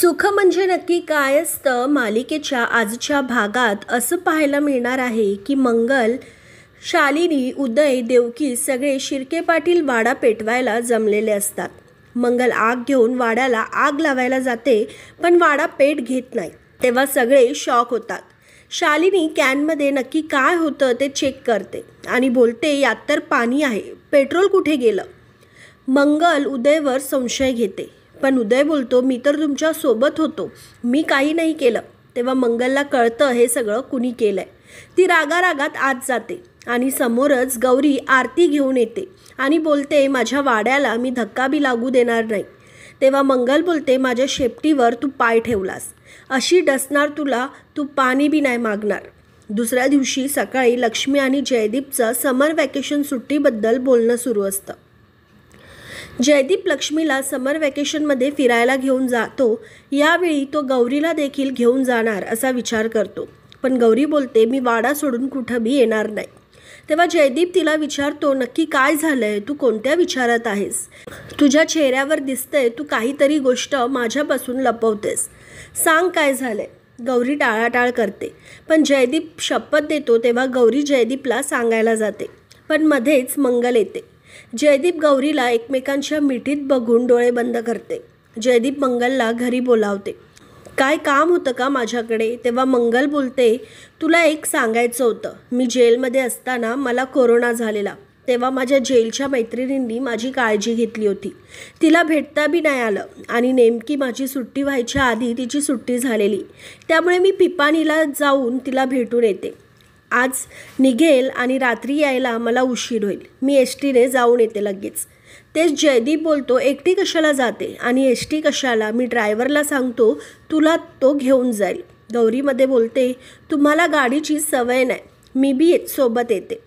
सुख म्हणजे नक्की काय असतं मालिकेच्या आजच्या भागात असं पाहायला मिळणार आहे की मंगल शालिनी उदय देवकी सगळे शिरके पाटील वाडा पेटवायला जमलेले असतात मंगल आग घेऊन वाड्याला आग लावायला जाते पण वाडा पेट घेत नाही तेव्हा सगळे शॉक होतात शालिनी कॅनमध्ये नक्की काय होतं ते चेक करते आणि बोलते यात तर पाणी आहे पेट्रोल कुठे गेलं मंगल उदयवर संशय घेते पण उदय बोलतो मी तर तुमच्या सोबत होतो मी काही नाही केलं तेव्हा मंगलला कळतं हे सगळं कुणी केलंय ती रागारागात आत जाते आणि समोरच गौरी आरती घेऊन येते आणि बोलते माझ्या वाड्याला मी धक्का बी लागू देणार नाही तेव्हा मंगल बोलते माझ्या शेपटीवर तू पाय ठेवलास अशी डसणार तुला तू पाणी बी नाही मागणार दुसऱ्या दिवशी सकाळी लक्ष्मी आणि जयदीपचं समर वॅकेशन सुट्टीबद्दल बोलणं सुरू असतं जयदीप लक्ष्मीला समर वॅकेशनमध्ये फिरायला घेऊन जातो यावेळी तो गौरीला देखील घेऊन जाणार असा विचार करतो पण गौरी बोलते मी वाडा सोडून कुठं बी येणार नाही तेव्हा जयदीप तिला विचारतो नक्की काय झालंय तू कोणत्या विचारात आहेस तुझ्या चेहऱ्यावर दिसतंय तू काहीतरी गोष्ट माझ्यापासून लपवतेस सांग काय झालंय गौरी टाळाटाळ करते पण जयदीप शपथ देतो तेव्हा गौरी जयदीपला सांगायला जाते पण मध्येच मंगल येते जयदीप गौरीला एकमेकांच्या मिठीत बघून डोळे बंद करते जयदीप मंगलला घरी बोलावते काय काम होतं का माझ्याकडे तेव्हा मंगल बोलते तुला एक सांगायचं होतं मी जेलमध्ये असताना मला कोरोना झालेला तेव्हा माझ्या जेलच्या मैत्रिणींनी माझी काळजी घेतली होती तिला भेटता बी नाही आलं आणि नेमकी माझी सुट्टी व्हायच्या आधी तिची सुट्टी झालेली त्यामुळे मी पिपाणीला जाऊन तिला भेटून येते आज निघेल आणि रात्री यायला मला उशीर होईल मी एस टीने जाऊन येते लगेच तेच जयदीप बोलतो एकटी कशाला जाते आणि एस टी कशाला मी ड्रायव्हरला सांगतो तुला तो घेऊन जाईल गौरीमध्ये बोलते तुम्हाला गाडीची सवय नाही मी बी सोबत येते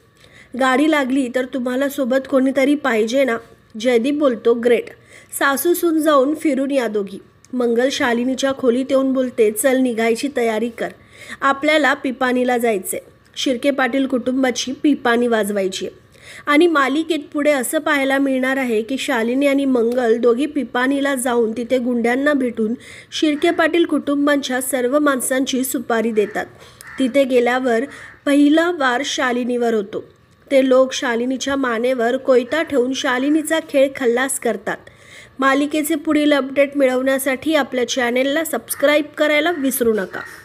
गाडी लागली तर तुम्हाला सोबत कोणीतरी पाहिजे ना जयदीप बोलतो ग्रेट सासूसून जाऊन फिरून या दोघी मंगल शालिनीच्या खोलीत येऊन बोलते चल निघायची तयारी कर आपल्याला पिपाणीला आहे शिर्के पाटील कुटुंबाची पिपानी वाजवायची आणि मालिकेत पुढे असं पाहायला मिळणार आहे की शालिनी आणि मंगल दोघी पिपानीला जाऊन तिथे गुंड्यांना भेटून शिर्के पाटील कुटुंबांच्या सर्व माणसांची सुपारी देतात तिथे गेल्यावर पहिला वार शालिनीवर होतो ते लोक शालिनीच्या मानेवर कोयता ठेवून शालिनीचा खेळ खल्लास करतात मालिकेचे पुढील अपडेट मिळवण्यासाठी आपल्या चॅनेलला सबस्क्राईब करायला विसरू नका